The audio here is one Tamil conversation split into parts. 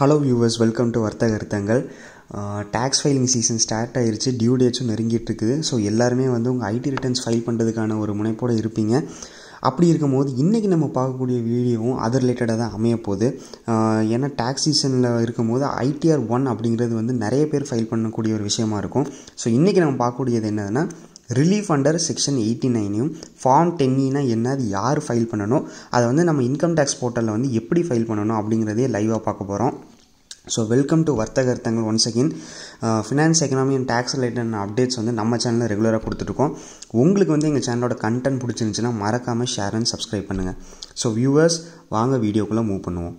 hello viewers welcome to Varthaga Arthangal tax filing season start ஆயிடுச்சு டியூ டேட்ஸும் நெருங்கிட்டு இருக்குது ஸோ எல்லாருமே வந்து உங்கள் ஐடி ரிட்டர்ன்ஸ் ஃபைல் பண்ணுறதுக்கான ஒரு முனைப்போடு இருப்பீங்க அப்படி இருக்கும்போது இன்றைக்கி நம்ம பார்க்கக்கூடிய வீடியோவும் அது ரிலேட்டடாக தான் அமைய போகுது ஏன்னா டேக்ஸ் சீசனில் இருக்கும்போது ஐடிஆர் ஒன் அப்படிங்கிறது வந்து நிறைய பேர் ஃபைல் பண்ணக்கூடிய ஒரு விஷயமா இருக்கும் ஸோ இன்றைக்கி நம்ம பார்க்கக்கூடியது என்னதுன்னா ரிலீஃப் அண்டர் செக்ஷன் எயிட்டி நைனையும் ஃபார்ம் டென்னா என்ன அது யார் ஃபைல் பண்ணணும் அதை வந்து நம்ம இன்கம் டேக்ஸ் போர்ட்டலில் வந்து எப்படி ஃபைல் பண்ணணும் அப்படிங்கிறதே லைவாக பார்க்க போகிறோம் so welcome to Varthaga Arthangal once again finance economy and tax related updates வந்து நம்ம சேனலில் ரெகுலராக கொடுத்துருக்கோம் உங்களுக்கு வந்து எங்கள் சேனலோட கண்டென்ட் பிடிச்சிருந்துச்சுன்னா மறக்காமல் ஷேர் அண்ட் சப்ஸ்கிரைப் பண்ணுங்கள் ஸோ வியூவர்ஸ் வாங்க வீடியோக்குள்ளே மூவ் பண்ணுவோம்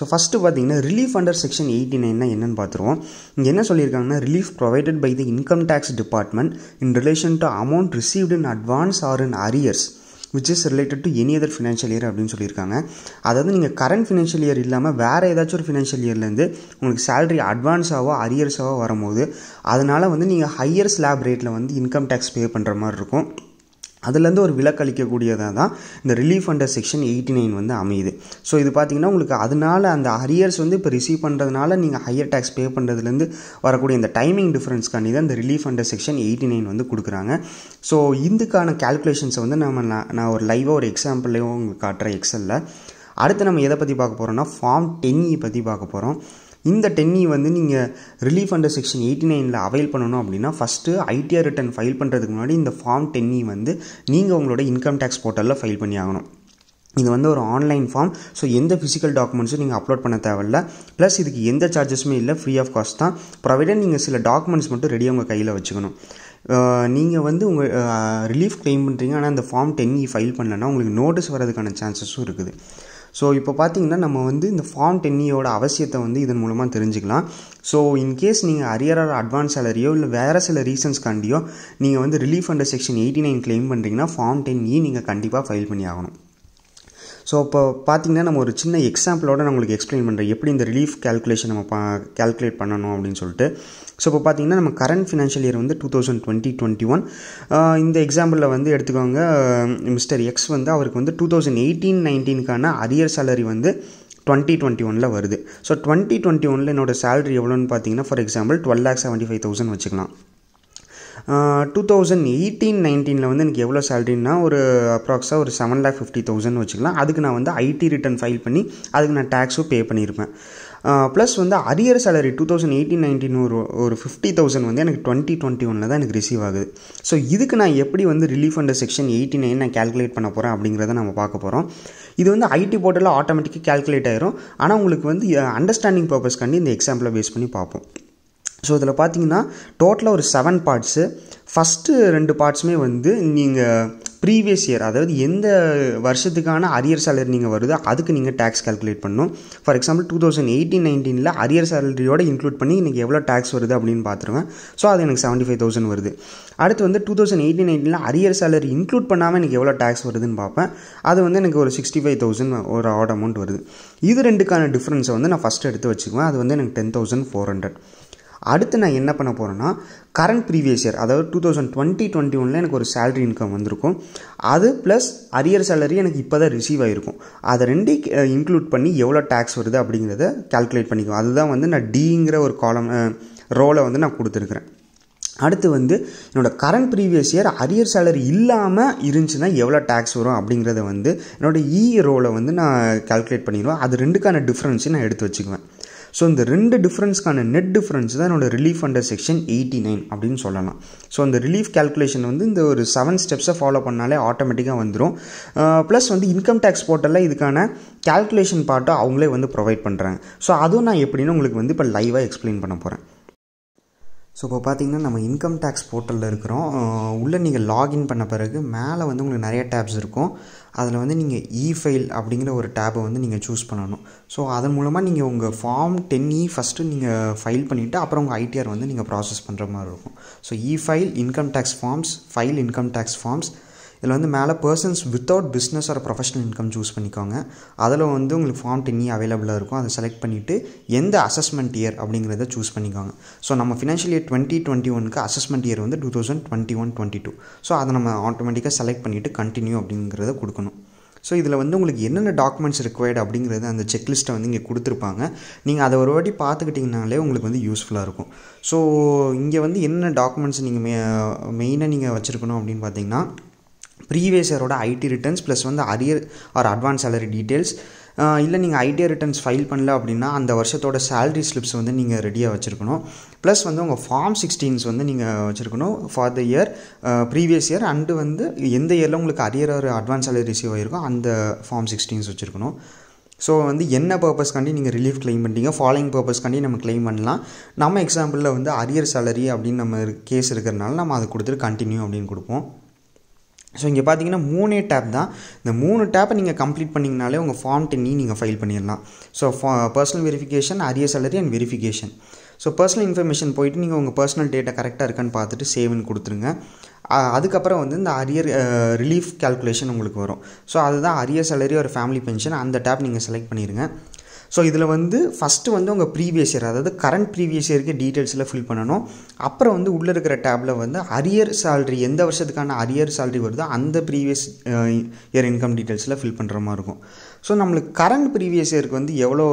ஸோ ஃபஸ்ட்டு பார்த்தீங்கன்னா ரிலீஃப் அண்டர் செக்ஷன் எயிட்டி நைன்னா என்னென்னு பார்த்துருவோம் இங்கே என்ன சொல்லியிருக்காங்கன்னா relief provided by the income tax department in relation to amount received in advance or in arrears which is related to any other financial year அப்படின்னு சொல்லியிருக்காங்க அதாவது நீங்கள் கரண்ட் ஃபினான்ஷியல் இயர் இல்லாமல் வேறு ஏதாச்சும் ஒரு ஃபினான்ஷியல் இயர்லேருந்து உங்களுக்கு சேலரி அட்வான்ஸாவோ அரியர்ஸாவோ வரும்போது அதனால் வந்து நீங்கள் ஹையர் ஸ்லாப் ரேட்டில் வந்து இன்கம் டேக்ஸ் பே பண்ணுற மாதிரி இருக்கும் அதுலேருந்து ஒரு விலக்களிக்கக்கூடியதாக தான் இந்த relief under section eighty nine வந்து அமையுது ஸோ இது பார்த்திங்கன்னா உங்களுக்கு அதனால் அந்த அரியர்ஸ் வந்து இப்போ ரிசீவ் பண்ணுறதுனால நீங்கள் ஹையர் டேக்ஸ் பே பண்ணுறதுலேருந்து வரக்கூடிய இந்த டைமிங் டிஃப்ரென்ஸ்க்காண்டி தான் இந்த relief under section eighty nine வந்து கொடுக்குறாங்க ஸோ இதுக்கான கேல்குலேஷன்ஸை வந்து நம்ம நான் நான் ஒரு லைவாக ஒரு எக்ஸாம்பிளையும் உங்களுக்கு காட்டுறேன் எக்ஸலில் அடுத்து நம்ம எதை பற்றி பார்க்க போகிறோம்னா ஃபார்ம் e டென்னி பற்றி பார்க்க போகிறோம் இந்த டென்னி வந்து நீங்கள் ரிலீஃப் அண்டர் செக்ஷன் எயிட்டி நைனில் அவைல் பண்ணணும் அப்படின்னா ஃபஸ்ட்டு ஐடிஆர் ரிட்டர்ன் ஃபைல் பண்ணுறதுக்கு முன்னாடி இந்த ஃபார்ம் டென்னி வந்து நீங்கள் உங்களோட இன்கம் டேக்ஸ் போர்ட்டலில் ஃபைல் பண்ணி ஆகணும் இது வந்து ஒரு ஆன்லைன் ஃபார்ம் ஸோ எந்த ஃபிசிக்கல் டாக்குமெண்ட்ஸும் நீங்கள் அப்லோட் பண்ண தேவையில்ல ப்ளஸ் இதுக்கு எந்த சார்ஜஸுமே இல்லை ஃப்ரீ ஆஃப் காஸ்ட் தான் ப்ரொவைடட் நீங்கள் சில டாக்குமெண்ட்ஸ் மட்டும் ரெடியாக உங்கள் கையில் வச்சுக்கணும் நீங்கள் வந்து உங்கள் ரிலீஃப் கிளைம் பண்ணுறீங்க ஆனால் அந்த ஃபார்ம் டென்னி ஃபைல் பண்ணலன்னா உங்களுக்கு நோட்டீஸ் வரதுக்கான சான்சஸும் இருக்குது ஸோ இப்போ பார்த்தீங்கன்னா நம்ம வந்து இந்த ஃபார்ம் டென்னியோட e அவசியத்தை வந்து இதன் மூலமாக தெரிஞ்சுக்கலாம் ஸோ இன்கேஸ் நீங்கள் அரியராக அட்வான்ஸ் சேலரியோ இல்லை வேறு சில ரீசன்ஸ்காண்டியோ நீங்கள் வந்து relief under section eighty nine claim பண்ணுறீங்கன்னா ஃபார்ம் டென் இ நீங்கள் கண்டிப்பாக ஃபைல் பண்ணி ஆகணும் ஸோ இப்போ பார்த்திங்கன்னா நம்ம ஒரு சின்ன எக்ஸாம்பிளோட நான் உங்களுக்கு எக்ஸ்பிளைன் பண்ணுறேன் எப்படி இந்த ரிலீஃப் கேல்குலேஷன் நம்ம பா கேல்குலேட் பண்ணணும் அப்படின்னு சொல்லிட்டு ஸோ இப்போ பார்த்தீங்கன்னா நம்ம கரண்ட் ஃபினான்ஷியல் இயர் வந்து two thousand twenty twenty one இந்த எக்ஸாம்பிளில் வந்து எடுத்துக்கோங்க மிஸ்டர் எக்ஸ் வந்து அவருக்கு வந்து டூ தௌசண்ட் எயிட்டீன் நைன்டீனுக்கான அரியர் சேலரி வந்து டுவெண்ட்டி டுவெண்ட்டி ஒனில் வருது ஸோ டுவெண்ட்டி டுவெண்ட்டி ஒனில் என்னோடய சேலரி எவ்வளோன்னு பார்த்தீங்கன்னா for example twelve lakh seventy five thousand வச்சுக்கலாம் டூ தௌசண்ட் எயிட்டீன் நைன்டீனில் வந்து எனக்கு எவ்வளோ சேலரின்னா ஒரு அப்ராக்ஸாக ஒரு செவன் லேக் ஃபிஃப்டி தௌசண்ட் வச்சுக்கலாம் அதுக்கு நான் வந்து ஐடி ரிட்டர்ன் ஃபைல் பண்ணி அதுக்கு நான் டேக்ஸும் பே பண்ணியிருப்பேன் ப்ளஸ் வந்து arrear salary two thousand eighteen nineteen ஒரு ஒரு ஃபிஃப்டி தௌசண்ட் வந்து எனக்கு டுவெண்ட்டி டுவெண்ட்டி ஒனில் தான் எனக்கு ரிசீவ் ஆகுது ஸோ இதுக்கு நான் எப்படி வந்து relief under section eighty nine நான் கேல்குலேட் பண்ண போகிறேன் அப்படிங்கிறத நம்ம பார்க்க போகிறோம் இது வந்து ஐடி போர்ட்டலில் ஆட்டோமேட்டிக்காக கேல்குலேட் ஆயிரும் ஆனால் உங்களுக்கு வந்து அண்டர்ஸ்டாண்டிங் பர்பஸ்க்காண்டி இந்த எக்ஸாம்பிளை பேஸ் பண்ணி பார்ப்போம் ஸோ இதில் பார்த்தீங்கன்னா டோட்டலாக ஒரு செவன் பார்ட்ஸு ஃபஸ்ட்டு ரெண்டு பார்ட்ஸுமே வந்து நீங்கள் ப்ரீவியஸ் இயர் அதாவது எந்த வருஷத்துக்கான அரியர் சேலரி நீங்கள் வருதோ அதுக்கு நீங்கள் டேக்ஸ் கால்குலேட் பண்ணணும் for example two thousand eighteen நைன்டீனில் அரியர் சேலரியோட இன்க்ளூட் பண்ணி எனக்கு எவ்வளோ டேக்ஸ் வருது அப்படின்னு பார்த்துருவேன் ஸோ அது எனக்கு செவன்ட்டி ஃபைவ் தௌசண்ட் வருது அடுத்து வந்து டூ தௌசண்ட் எயிட்டீன் நைன்டீனில் அரியர் சேலரி இன்க்ளூட் பண்ணாமல் எனக்கு எவ்வளோ டேக்ஸ் வருதுன்னு பார்ப்பேன் அது வந்து எனக்கு ஒரு சிக்ஸ்டி ஃபைவ் தௌசண்ட் ஒரு ஆட் அமௌண்ட் வருது இது ரெண்டுக்கான டிஃப்ரென்ஸை வந்து நான் ஃபஸ்ட்டு எடுத்து வச்சுக்குவேன் அது வந்து எனக்கு டென் தௌசண்ட் ஃபோர் ஹண்ட்ரட் அடுத்து நான் என்ன பண்ண போகிறேன்னா கரண்ட் ப்ரீவியஸ் இயர் அதாவது டூ தௌசண்ட் டுவெண்ட்டி டுவெண்ட்டி ஒனில் எனக்கு ஒரு சேலரி இன்கம் வந்திருக்கும் அது ப்ளஸ் அரியர் சேலரி எனக்கு இப்போ தான் ரிசீவ் ஆகிருக்கும் அதை ரெண்டு இன்க்ளூட் பண்ணி எவ்வளோ டேக்ஸ் வருது அப்படிங்கிறத கால்குலேட் பண்ணிக்குவோம் அதுதான் வந்து நான் டிங்கிற ஒரு காலம் ரோலை வந்து நான் கொடுத்துருக்குறேன் அடுத்து வந்து என்னோடய current previous year arrear salary இல்லாமல் இருந்துச்சுன்னா எவ்வளோ டேக்ஸ் வரும் அப்படிங்கிறத வந்து என்னோடய இ e ரோலை வந்து நான் கால்குலேட் பண்ணிடுவேன் அது ரெண்டுக்கான டிஃப்ரென்ஸையும் நான் எடுத்து வச்சுக்குவேன் ஸோ இந்த ரெண்டு டிஃப்ரென்ஸ்க்கான நெட் டிஃப்ரென்ஸ் தான் என்னோடய relief under section eighty nine அப்படின்னு சொல்லலாம் ஸோ அந்த ரிலீஃப் கேல்குலேஷன் வந்து இந்த ஒரு செவன் ஸ்டெப்ஸை ஃபாலோ பண்ணாலே ஆட்டோமேட்டிக்காக வந்துடும் ப்ளஸ் வந்து இன்கம் டேக்ஸ் போர்ட்டலில் இதுக்கான கேல்குலேஷன் பார்ட்டை அவங்களே வந்து ப்ரொவைட் பண்ணுறாங்க ஸோ அதுவும் நான் எப்படின்னு உங்களுக்கு வந்து இப்போ லைவாக எக்ஸ்பிளைன் பண்ண போகிறேன் ஸோ இப்போ பார்த்தீங்கன்னா நம்ம இன்கம் டேக்ஸ் போர்ட்டலில் இருக்கிறோம் உள்ளே நீங்கள் லாகின் பண்ண பிறகு மேலே வந்து உங்களுக்கு நிறைய டேப்ஸ் இருக்கும் அதில் வந்து நீங்கள் இ ஃபைல் அப்படிங்கிற ஒரு டேப்பை வந்து நீங்கள் சூஸ் பண்ணணும் ஸோ அதன் மூலமாக நீங்கள் உங்கள் form ten E e first நீங்கள் ஃபைல் பண்ணிவிட்டு அப்புறம் உங்கள் ஐடிஆர் வந்து நீங்கள் ப்ராசஸ் பண்ணுற மாதிரி இருக்கும் so E file income tax forms file income tax forms இதில் வந்து மேலே persons without business or professional income choose பண்ணிக்கோங்க அதில் வந்து உங்களுக்கு ஃபார்ம் டென்னி அவைலபிளாக இருக்கும் அதை செலக்ட் பண்ணிவிட்டு எந்த அசஸ்மெண்ட் இயர் அப்படிங்கிறத சூஸ் பண்ணிக்கோங்க ஸோ நம்ம ஃபினான்ஷியல் இயர் டுவெண்ட்டி டுவெண்ட்டி ஒனுக்கு அசஸ்மெண்ட் இயர் வந்து two thousand twenty one twenty two so அதை நம்ம ஆட்டோமேட்டிக்காக செலக்ட் பண்ணிவிட்டு கண்டினியூ அப்படிங்கிறத கொடுக்கணும் ஸோ இதில் வந்து உங்களுக்கு என்னென்ன டாக்குமெண்ட்ஸ் ரிக்வயர்டு அப்படிங்கிறது அந்த செக்லிஸ்ட்டை வந்து இங்கே கொடுத்துருப்பாங்க நீங்கள் அதை ஒரு வாட்டி பார்த்துக்கிட்டிங்கனாலே உங்களுக்கு வந்து யூஸ்ஃபுல்லாக இருக்கும் ஸோ இங்கே வந்து என்னென்ன டாக்குமெண்ட்ஸ் நீங்கள் மெ மெயினாக நீங்கள் வச்சுருக்கணும் அப்படின்னு பார்த்தீங்கன்னா ப்ரீவியஸ் இயரோட ஐடி ரிட்டர்ன்ஸ் ப்ளஸ் வந்து arrear or advance salary details இல்லை நீங்கள் ஐடியா ரிட்டர்ன்ஸ் ஃபைல் பண்ணல அப்படின்னா அந்த வருஷத்தோட சேலரி ஸ்லிப்ஸ் வந்து நீங்கள் ரெடியாக வச்சுருக்கணும் ப்ளஸ் வந்து உங்கள் ஃபார்ம் சிக்ஸ்டீன்ஸ் வந்து நீங்கள் வச்சுருக்கணும் for the year previous year and வந்து எந்த இயரில் உங்களுக்கு அரியர் ஒரு அட்வான்ஸ் சேலரி ரிசீவ் ஆகிருக்கும் அந்த ஃபார்ம் சிக்ஸ்டீன்ஸ் வச்சுருக்கணும் ஸோ வந்து என்ன பர்பஸ்க்காண்டி நீங்கள் ரிலீஃப் கிளைம் பண்ணிட்டீங்க ஃபாலோயிங் பர்பஸ்க்காண்டி நம்ம கிளைம் பண்ணலாம் நம்ம எக்ஸாம்பிளில் வந்து அரியர் சேலரி அப்படின்னு நம்ம கேஸ் இருக்கிறனால நம்ம அதை கொடுத்துட்டு கண்டினியூ அப்படின்னு கொடுப்போம் ஸோ இங்கே பார்த்தீங்கன்னா மூணே டேப் தான் இந்த மூணு டேப்பை நீங்கள் கம்ப்ளீட் பண்ணிங்கனாலே உங்கள் ஃபார்ம் டென்னி நீங்கள் ஃபைல் பண்ணிடலாம் so personal verification arrear salary and verification so personal information போயிட்டு நீங்கள் உங்கள் பர்சனல் டேட்டா கரெக்டாக இருக்கான்னு பார்த்துட்டு சேவ்னு கொடுத்துருங்க அதுக்கப்புறம் வந்து இந்த அரியர் ரிலீஃப் கால்குலேஷன் உங்களுக்கு வரும் ஸோ அதுதான் அரியர் சேலரி ஒரு ஃபேமிலி பென்ஷன் அந்த டேப் நீங்கள் செலக்ட் பண்ணிடுங்க ஸோ இதில் வந்து ஃபஸ்ட்டு வந்து உங்கள் ப்ரீவியஸ் இயர் அதாவது கரண்ட் ப்ரீவியஸ் இயருக்கு டீட்டெயில்ஸில் ஃபில் பண்ணணும் அப்புறம் வந்து உள்ளே இருக்கிற டேப்பில் வந்து அரியர் சேல்ரி எந்த வருஷத்துக்கான அரியர் சேல்ரி வருதோ அந்த ப்ரீவியஸ் இயர் இன்கம் டீட்டெயில்ஸில் ஃபில் பண்ணுற மாதிரி இருக்கும் ஸோ நம்மளுக்கு கரண்ட் ப்ரீவியஸ் இயருக்கு வந்து எவ்வளோ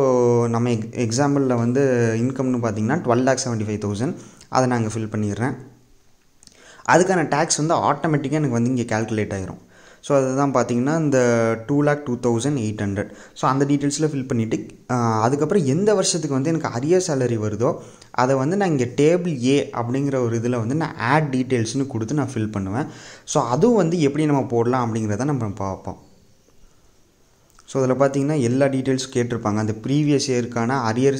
நம்ம எக் எக்ஸாம்பிளில் வந்து இன்கம்னு பார்த்தீங்கன்னா twelve lakh seventy five thousand அதை நாங்கள் ஃபில் பண்ணிடுறேன் அதுக்கான டேக்ஸ் வந்து ஆட்டோமேட்டிக்காக எனக்கு வந்து இங்கே கேல்குலேட் ஆகிரும் ஸோ அதுதான் பார்த்தீங்கன்னா இந்த two lakh two thousand eight hundred so அந்த டீட்டெயில்ஸில் ஃபில் பண்ணிவிட்டு அதுக்கப்புறம் எந்த வருஷத்துக்கு வந்து எனக்கு அரிய சேலரி வருதோ அதை வந்து நான் இங்கே டேபிள் ஏ அப்படிங்கிற ஒரு இதில் வந்து நான் ஆட் டீட்டெயில்ஸ்னு கொடுத்து நான் ஃபில் பண்ணுவேன் ஸோ அதுவும் வந்து எப்படி நம்ம போடலாம் அப்படிங்கிறத நம்ம பார்ப்போம் ஸோ அதில் பார்த்தீங்கன்னா எல்லா டீட்டெயில்ஸும் கேட்டிருப்பாங்க அந்த ப்ரீவியஸ் இயருக்கான அரியர்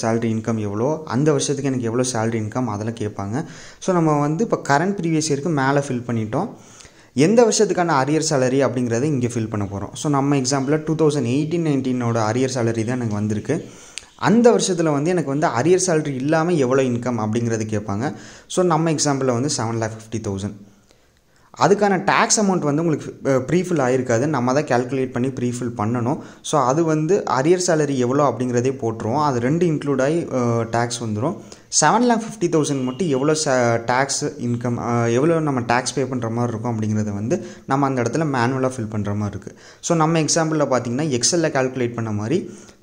சேலரி இன்கம் எவ்வளோ அந்த வருஷத்துக்கு எனக்கு எவ்வளோ சேலரி இன்கம் அதெல்லாம் கேட்பாங்க ஸோ நம்ம வந்து இப்போ கரண்ட் ப்ரீவியஸ் இயருக்கு மேலே ஃபில் பண்ணிட்டோம் எந்த வருஷத்துக்கான அரியர் சேலரி அப்படிங்கிறத இங்கே ஃபில் பண்ண போகிறோம் ஸோ நம்ம எக்ஸாம்பிளில் டூ தௌசண்ட் எயிட்டீன் நைன்டீனோட அரியர் சேலரி தான் எனக்கு வந்திருக்கு அந்த வருஷத்தில் வந்து எனக்கு வந்து அரியர் சேலரி இல்லாமல் எவ்வளோ இன்கம் அப்படிங்கிறது கேட்பாங்க ஸோ நம்ம எக்ஸாம்பிளில் வந்து செவன் லேக் ஃபிஃப்டி தௌசண்ட் அதுக்கான டேக்ஸ் அமௌண்ட் வந்து உங்களுக்கு ப்ரீஃபில் ஆகிருக்காது நம்ம தான் கேல்குலேட் பண்ணி ப்ரீஃபில் பண்ணணும் ஸோ அது வந்து அரியர் சேலரி எவ்வளோ அப்படிங்கிறதே போட்டுருவோம் அது ரெண்டு இன்க்ளூட் ஆகி டேக்ஸ் வந்துடும் செவன் லேக் ஃபிஃப்டி தௌசண்ட் மட்டும் எவ்வளோ ச டேக்ஸ் இன்கம் எவ்வளோ நம்ம டேக்ஸ் பே பண்ணுற மாதிரி இருக்கும் அப்படிங்கிறத வந்து நம்ம அந்த இடத்துல மேனுவலாக ஃபில் பண்ணுற மாதிரி இருக்குது ஸோ நம்ம எக்ஸாம்பிளில் பார்த்திங்கன்னா எக்ஸலில் கால்குலேட் பண்ண மாதிரி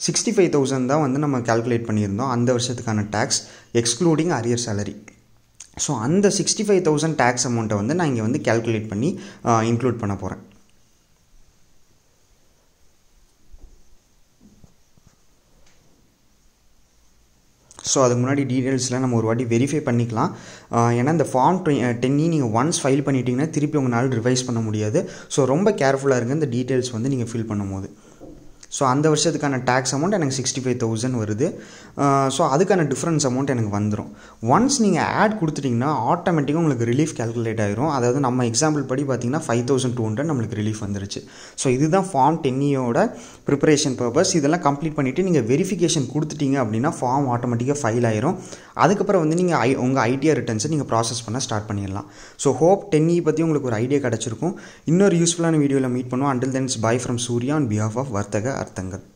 சிக்ஸ்டி ஃபைவ் தௌசண்ட் தான் வந்து நம்ம கால்குலேட் பண்ணியிருந்தோம் அந்த வருஷத்துக்கான tax excluding arrear salary so அந்த சிக்ஸ்டி ஃபைவ் தௌசண்ட் டேக்ஸ் அமௌண்ட்டை வந்து நான் இங்கே வந்து கேல்குலேட் பண்ணி இன்க்ளூட் பண்ண போகிறேன் ஸோ அதுக்கு முன்னாடி டீட்டெயில்ஸ்லாம் நம்ம ஒரு வாட்டி வெரிஃபை பண்ணிக்கலாம் ஏன்னா இந்த ஃபார்ம் டென்னி நீங்கள் ஒன்ஸ் ஃபைல் பண்ணிட்டீங்கன்னா திருப்பி உங்களால் ரிவைஸ் பண்ண முடியாது ஸோ ரொம்ப கேர்ஃபுல்லாக இருக்குது இந்த டீட்டெயில்ஸ் வந்து நீங்கள் ஃபில் பண்ணும்போது ஸோ அந்த வருஷத்துக்கான டேக்ஸ் அமௌண்ட் எனக்கு சிக்ஸ்டி ஃபைவ் தௌசண்ட் வருது ஸோ uh, அதுக்கான டிஃப்ரென்ஸ் அமௌண்ட் எனக்கு வந்துடும் ஒன்ஸ் நீங்கள் ஆட் கொடுத்துட்டிங்கன்னா ஆட்டோமேட்டிக்காக உங்களுக்கு ரிலீஃப் கேல்குலேட் ஆயிரும் அதாவது நம்ம எக்ஸாம்பிள் படி பார்த்தீங்கன்னா ஃபைவ் தௌசண்ட் டூ ஹண்ட்ரட் நம்மளுக்கு ரிலீஃப் வந்துருச்சு ஸோ இதுதான் ஃபார்ம் டென்னியோட ப்ரிப்பரேஷன் பர்பஸ் இதெல்லாம் கம்ப்ளீட் பண்ணிவிட்டு நீங்கள் வெரிஃபிகேஷன் கொடுத்துட்டீங்க அப்படின்னா ஃபார்ம் ஆட்டோமேட்டிக்காக ஃபைல் ஆயிரும் அதுக்கப்புறம் வந்து நீங்கள் ஐ உங்கள் ஐடியா ரிட்டர்ன்ஸை நீங்கள் ப்ராசஸ் பண்ண ஸ்டார்ட் பண்ணிடலாம் ஸோ ஹோப் டென்னி பற்றி உங்களுக்கு ஒரு ஐடியா கிடச்சிருக்கும் இன்னொரு யூஸ்ஃபுல்லான வீடியோவில் மீட் பண்ணுவோம் until then bye from Surya on behalf of Varthaga tertengger